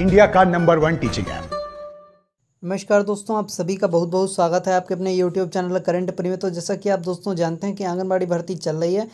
India का number one teaching app नमस्कार दोस्तों आप सभी का बहुत बहुत स्वागत है आपके अपने यूट्यूब चैनल करंट में तो जैसा कि आप दोस्तों जानते हैं कि आंगनबाड़ी भर्ती चल रही है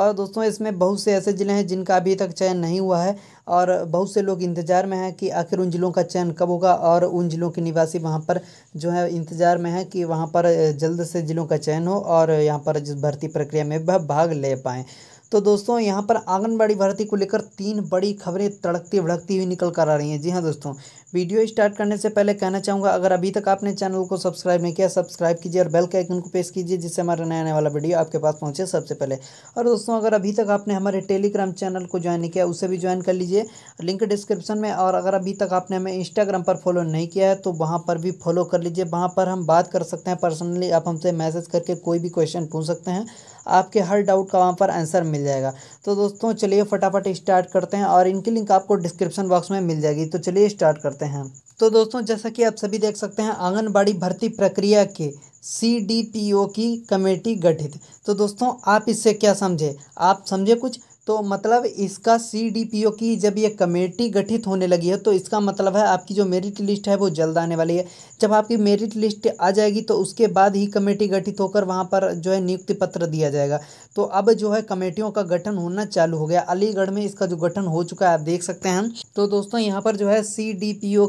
और दोस्तों इसमें बहुत से ऐसे ज़िले हैं जिनका अभी तक चयन नहीं हुआ है और बहुत से लोग इंतज़ार में हैं कि आखिर उन ज़िलों का चयन कब होगा और उन ज़िलों के निवासी वहाँ पर जो है इंतज़ार में है कि वहाँ पर जल्द से ज़िलों का चयन हो और यहाँ पर जिस भर्ती प्रक्रिया में भाग ले पाएँ तो दोस्तों यहाँ पर आंगनबाड़ी भर्ती को लेकर तीन बड़ी खबरें तड़कती भड़कती हुई निकल कर आ रही हैं जी हाँ दोस्तों वीडियो स्टार्ट करने से पहले कहना चाहूँगा अगर अभी तक आपने चैनल को सब्सक्राइब नहीं किया सब्सक्राइब कीजिए और बेल के आइकन को प्रेस कीजिए जिससे हमारा नया आने वाला वीडियो आपके पास पहुँचे सबसे पहले और दोस्तों अगर अभी तक आपने हमारे टेलीग्राम चैनल को ज्वाइन नहीं किया उसे भी ज्वाइन कर लीजिए लिंक डिस्क्रिप्शन में और अगर अभी तक आपने हमें इंस्टाग्राम पर फॉलो नहीं किया है तो वहाँ पर भी फॉलो कर लीजिए वहाँ पर हम बात कर सकते हैं पर्सनली आप हमसे मैसेज करके कोई भी क्वेश्चन पूछ सकते हैं आपके हर डाउट का वहाँ पर आंसर मिल जाएगा तो दोस्तों चलिए फटाफट स्टार्ट करते हैं और इनकी लिंक आपको डिस्क्रिप्शन बॉक्स में मिल जाएगी तो चलिए स्टार्ट करते हैं तो दोस्तों जैसा कि आप सभी देख सकते हैं आंगनबाड़ी भर्ती प्रक्रिया के सी डी पी ओ की कमेटी गठित तो दोस्तों आप इससे क्या समझे आप समझे कुछ तो मतलब इसका सीडीपीओ की जब ये कमेटी गठित होने लगी है तो इसका मतलब है आपकी जो मेरिट लिस्ट है वो जल्द आने वाली है जब आपकी मेरिट लिस्ट आ जाएगी तो उसके बाद ही कमेटी गठित होकर वहाँ पर जो है नियुक्ति पत्र दिया जाएगा तो अब जो है कमेटियों का गठन होना चालू हो गया अलीगढ़ में इसका जो गठन हो चुका है आप देख सकते हैं तो दोस्तों यहाँ पर जो है सी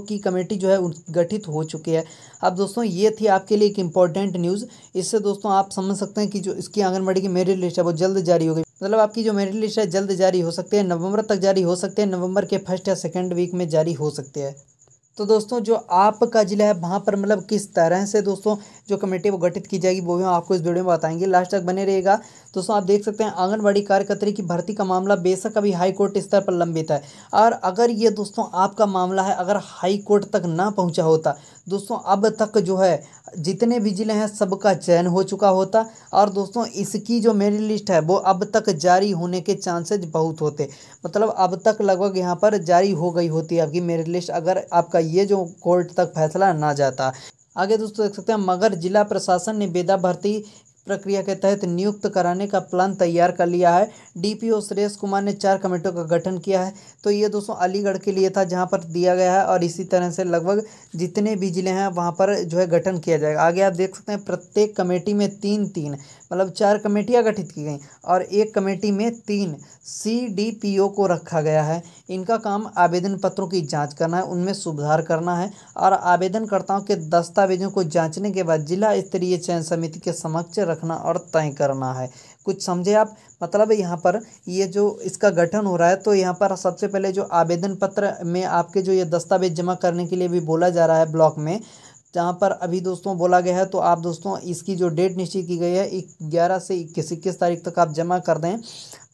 की कमेटी जो है गठित हो चुकी है अब दोस्तों ये थी आपके लिए एक इम्पॉर्टेंट न्यूज़ इससे दोस्तों आप समझ सकते हैं कि जो इसकी आंगनबाड़ी की मेरिट लिस्ट है वो जल्द जारी होगी मतलब आपकी जो मेरिट लिस्ट है जल्द जारी हो सकती है नवंबर तक जारी हो सकते हैं नवंबर के फर्स्ट या सेकंड वीक में जारी हो सकते हैं तो दोस्तों जो आपका ज़िला है वहाँ पर मतलब किस तरह से दोस्तों जो कमेटी वो गठित की जाएगी वो भी हम आपको इस वीडियो में बताएंगे लास्ट तक बने रहेगा दोस्तों आप देख सकते हैं आंगनबाड़ी कार्यकर्त्री की भर्ती का मामला बेशक अभी हाई कोर्ट स्तर पर लंबित है और अगर ये दोस्तों आपका मामला है अगर हाई कोर्ट तक ना पहुँचा होता दोस्तों अब तक जो है जितने भी ज़िले हैं सबका चयन हो चुका होता और दोस्तों इसकी जो मेरिट लिस्ट है वो अब तक जारी होने के चांसेज बहुत होते मतलब अब तक लगभग यहाँ पर जारी हो गई होती है आपकी मेरिट लिस्ट अगर आपका ये जो कोर्ट तक फैसला ना जाता आगे दोस्तों देख सकते हैं मगर जिला प्रशासन ने बेदा भर्ती प्रक्रिया के तहत नियुक्त कराने का प्लान तैयार कर लिया है डीपीओ सुरेश कुमार ने चार कमेटियों का गठन किया है तो ये दोस्तों अलीगढ़ के लिए था जहाँ पर दिया गया है और इसी तरह से लगभग जितने भी जिले हैं वहाँ पर जो है गठन किया जाएगा आगे आप देख सकते हैं प्रत्येक कमेटी में तीन तीन मतलब चार कमेटियाँ गठित की गई और एक कमेटी में तीन सी डी पी ओ को रखा गया है इनका काम आवेदन पत्रों की जांच करना है उनमें सुधार करना है और आवेदनकर्ताओं के दस्तावेजों को जांचने के बाद जिला स्तरीय चयन समिति के समक्ष रखना और तय करना है कुछ समझे आप मतलब यहाँ पर ये जो इसका गठन हो रहा है तो यहाँ पर सबसे पहले जो आवेदन पत्र में आपके जो ये दस्तावेज जमा करने के लिए भी बोला जा रहा है ब्लॉक में जहाँ पर अभी दोस्तों बोला गया है तो आप दोस्तों इसकी जो डेट निश्चित की गई है ग्यारह से इक्कीस इक्कीस तारीख तक आप जमा कर दें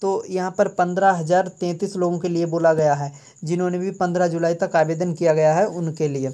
तो यहाँ पर पंद्रह हज़ार तैंतीस लोगों के लिए बोला गया है जिन्होंने भी पंद्रह जुलाई तक आवेदन किया गया है उनके लिए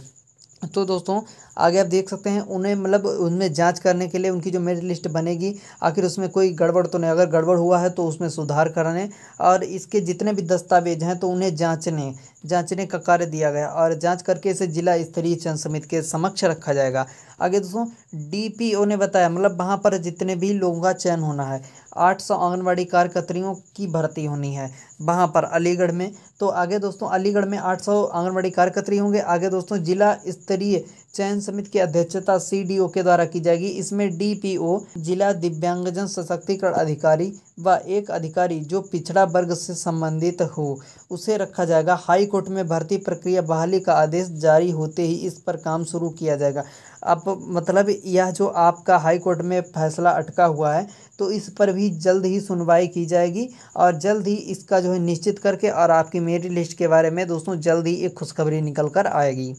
तो दोस्तों आगे आप देख सकते हैं उन्हें मतलब उनमें जांच करने के लिए उनकी जो मेरिट लिस्ट बनेगी आखिर उसमें कोई गड़बड़ तो नहीं अगर गड़बड़ हुआ है तो उसमें सुधार करने और इसके जितने भी दस्तावेज हैं तो उन्हें जांचने जांचने का कार्य दिया गया और जांच करके इसे जिला स्तरीय चयन समिति के समक्ष रखा जाएगा आगे दोस्तों डीपीओ ने बताया मतलब वहाँ पर जितने भी लोगों का चयन होना है 800 आंगनबाड़ी कार्यकर्तियों की भर्ती होनी है वहाँ पर अलीगढ़ में तो आगे दोस्तों अलीगढ़ में 800 आंगनबाड़ी कार्यकर्त्री होंगे आगे दोस्तों जिला स्तरीय चयन समिति की अध्यक्षता ओ के द्वारा की जाएगी इसमें ओ जिला दिव्यांगजन सशक्तिकरण अधिकारी व एक अधिकारी जो पिछड़ा वर्ग से संबंधित हो उसे रखा जाएगा हाई कोर्ट में भर्ती प्रक्रिया बहाली का आदेश जारी होते ही इस पर काम शुरू किया जाएगा अब मतलब यह जो आपका हाई कोर्ट में फैसला अटका हुआ है तो इस पर भी जल्द ही सुनवाई की जाएगी और जल्द ही इसका जो है निश्चित करके और आपकी मेरिट लिस्ट के बारे में दोस्तों जल्द ही एक खुशखबरी निकल कर आएगी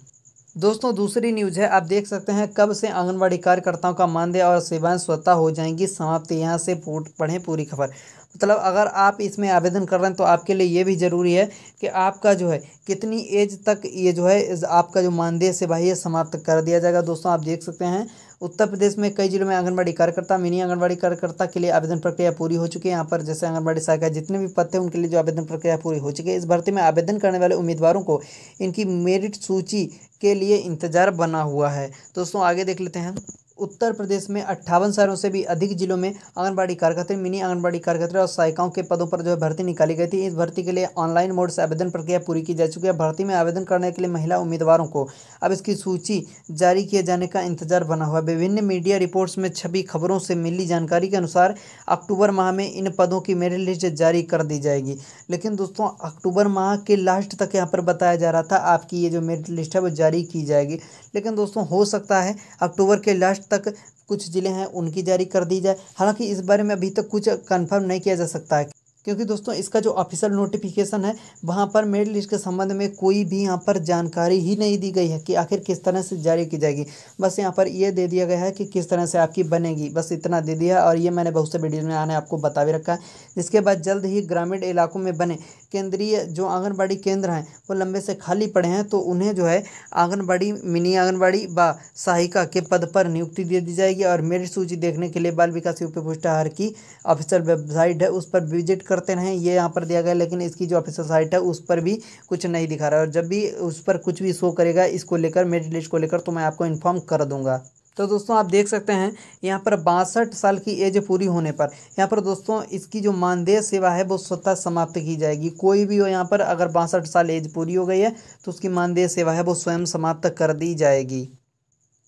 दोस्तों दूसरी न्यूज है आप देख सकते हैं कब से आंगनबाड़ी कार्यकर्ताओं का मानदेय और सेवाएं स्वतः हो जाएंगी समाप्त यहाँ से पढ़ें पूरी खबर मतलब अगर आप इसमें आवेदन कर रहे हैं तो आपके लिए ये भी ज़रूरी है कि आपका जो है कितनी एज तक ये जो है आपका जो मानदेय सेवा है समाप्त कर दिया जाएगा दोस्तों आप देख सकते हैं उत्तर प्रदेश में कई जिलों में आंगनबाड़ी कार्यकर्ता मिनी आंगनबाड़ी कार्यकर्ता के लिए आवेदन प्रक्रिया पूरी हो चुकी है यहाँ पर जैसे आंगनबाड़ी सहायक जितने भी पद थे उनके लिए जो आवेदन प्रक्रिया पूरी हो चुकी है इस भर्ती में आवेदन करने वाले उम्मीदवारों को इनकी मेरिट सूची के लिए इंतजार बना हुआ है दोस्तों आगे देख लेते हैं उत्तर प्रदेश में अट्ठावन शहरों से भी अधिक जिलों में आंगनबाड़ी कार्यकर्ता मिनी आंगनबाड़ी कार्यकर्ता और सहायिकाओं के पदों पर जो है भर्ती निकाली गई थी इस भर्ती के लिए ऑनलाइन मोड से आवेदन प्रक्रिया पूरी की जा चुकी है भर्ती में आवेदन करने के लिए महिला उम्मीदवारों को अब इसकी सूची जारी किए जाने का इंतजार बना हुआ विभिन्न मीडिया रिपोर्ट्स में छपी खबरों से मिली जानकारी के अनुसार अक्टूबर माह में इन पदों की मेरिट लिस्ट जारी कर दी जाएगी लेकिन दोस्तों अक्टूबर माह के लास्ट तक यहाँ पर बताया जा रहा था आपकी ये जो मेरिट लिस्ट है वो जारी की जाएगी लेकिन दोस्तों हो सकता है अक्टूबर के लास्ट तक कुछ ज़िले हैं उनकी जारी कर दी जाए हालांकि इस बारे में अभी तक कुछ कन्फर्म नहीं किया जा सकता है क्योंकि दोस्तों इसका जो ऑफिशियल नोटिफिकेशन है वहाँ पर मेरिट लिस्ट के संबंध में कोई भी यहाँ पर जानकारी ही नहीं दी गई है कि आखिर किस तरह से जारी की जाएगी बस यहाँ पर यह दे दिया गया है कि किस तरह से आपकी बनेगी बस इतना दे दिया और ये मैंने बहुत से वीडियो में आने आपको बता भी रखा है जिसके बाद जल्द ही ग्रामीण इलाकों में बने केंद्रीय जो आंगनबाड़ी केंद्र हैं वो लंबे से खाली पड़े हैं तो उन्हें जो है आंगनबाड़ी मिनी आंगनबाड़ी व सहायिका के पद पर नियुक्ति दे दी जाएगी और मेरिट सूची देखने के लिए बाल विकास यूपी पुष्टाहार की ऑफिशियल वेबसाइट है उस पर विजिट करते रहें ये यहाँ पर दिया गया लेकिन इसकी जो ऑफिशियल साइट है उस पर भी कुछ नहीं दिखा रहा है और जब भी उस पर कुछ भी शो करेगा इसको लेकर मेरिट लिस्ट को लेकर तो मैं आपको इन्फॉर्म कर दूँगा तो दोस्तों आप देख सकते हैं यहाँ पर बासठ साल की एज पूरी होने पर यहाँ पर दोस्तों इसकी जो मानदेय सेवा है वो स्वतः समाप्त की जाएगी कोई भी हो यहाँ पर अगर बासठ साल एज पूरी हो गई है तो उसकी मानदेय सेवा है वो स्वयं समाप्त कर दी जाएगी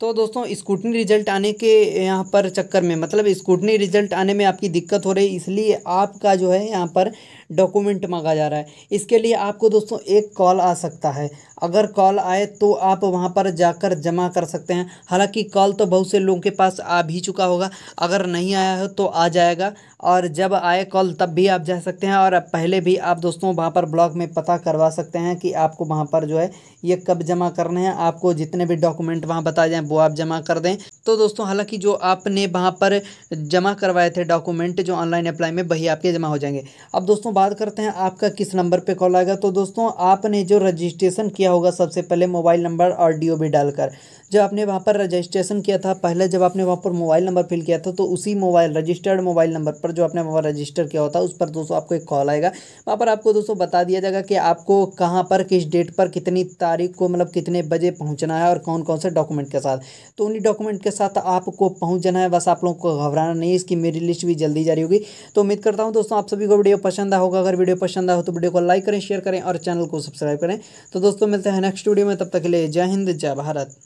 तो दोस्तों स्कूटनी रिजल्ट आने के यहाँ पर चक्कर में मतलब स्कूटनी रिजल्ट आने में आपकी दिक्कत हो रही इसलिए आपका जो है यहाँ पर डॉक्यूमेंट मांगा जा रहा है इसके लिए आपको दोस्तों एक कॉल आ सकता है अगर कॉल आए तो आप वहाँ पर जाकर जमा कर सकते हैं हालांकि कॉल तो बहुत से लोगों के पास आ भी चुका होगा अगर नहीं आया हो तो आ जाएगा और जब आए कॉल तब भी आप जा सकते हैं और पहले भी आप दोस्तों वहाँ पर ब्लॉक में पता करवा सकते हैं कि आपको वहाँ पर जो है ये कब जमा करना है आपको जितने भी डॉक्यूमेंट वहाँ बताए जाएँ वो आप जमा कर दें तो दोस्तों हालांकि जो आपने वहाँ पर जमा करवाए थे डॉक्यूमेंट जो ऑनलाइन अप्लाई में वही आपके जमा हो जाएंगे अब दोस्तों बात करते हैं आपका किस नंबर पर कॉल आएगा तो दोस्तों आपने जो रजिस्ट्रेशन किया होगा सबसे पहले मोबाइल नंबर और डी डालकर जब आपने वहाँ पर रजिस्ट्रेशन किया था पहले जब आपने वहाँ पर मोबाइल नंबर फिल किया था तो उसी मोबाइल रजिस्टर्ड मोबाइल नंबर पर जो आपने वहाँ रजिस्टर किया होता है उस पर दोस्तों आपको एक कॉल आएगा वहाँ पर आपको दोस्तों बता दिया जाएगा कि आपको कहाँ पर किस डेट पर कितनी तारीख को मतलब कितने बजे पहुँचना है और कौन कौन से डॉक्यूमेंट के साथ तो उन्हीं डॉक्यूमेंट के साथ आपको पहुँच जाना है बस आप लोगों को घबराना नहीं इसकी मेरी लिस्ट भी जल्दी जारी होगी तो उम्मीद करता हूँ दोस्तों आप सभी को वीडियो पसंद होगा अगर वीडियो पसंद आया तो वीडियो को लाइक करें शेयर करें और चैनल को सब्सक्राइब करें तो दोस्तों मिलते हैं नेक्स्ट वीडियो में तब तक के लिए जय हिंद जय भारत